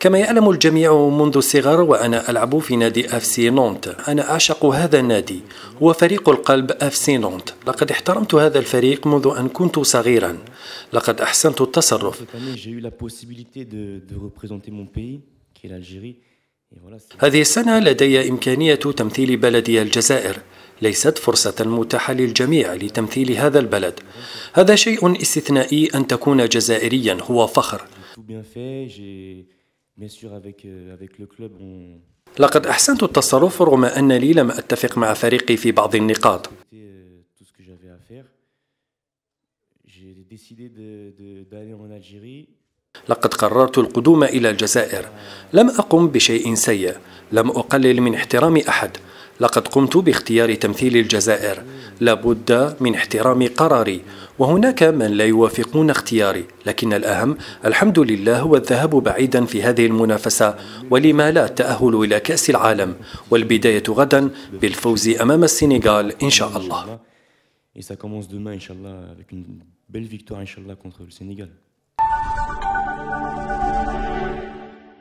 كما يعلم الجميع منذ الصغر وأنا ألعب في نادي اف سي نونت أنا أعشق هذا النادي هو فريق القلب اف سي نونت لقد احترمت هذا الفريق منذ أن كنت صغيرا لقد أحسنت التصرف هذه السنة لدي إمكانية تمثيل بلدي الجزائر ليست فرصة متاحة للجميع لتمثيل هذا البلد هذا شيء استثنائي أن تكون جزائريا هو فخر euh, لقد أحسنت التصرف رغم أنني لم أتفق مع فريقي في بعض النقاط euh, لقد قررت القدوم إلى الجزائر لم أقم بشيء سيء لم أقلل من احترام أحد لقد قمت باختيار تمثيل الجزائر لابد من احترام قراري وهناك من لا يوافقون اختياري لكن الأهم الحمد لله هو الذهاب بعيدا في هذه المنافسة ولما لا التأهل إلى كأس العالم والبداية غدا بالفوز أمام السنغال إن شاء الله Et ça commence demain, Inch'Allah, avec une belle victoire, Inch'Allah, contre le Sénégal.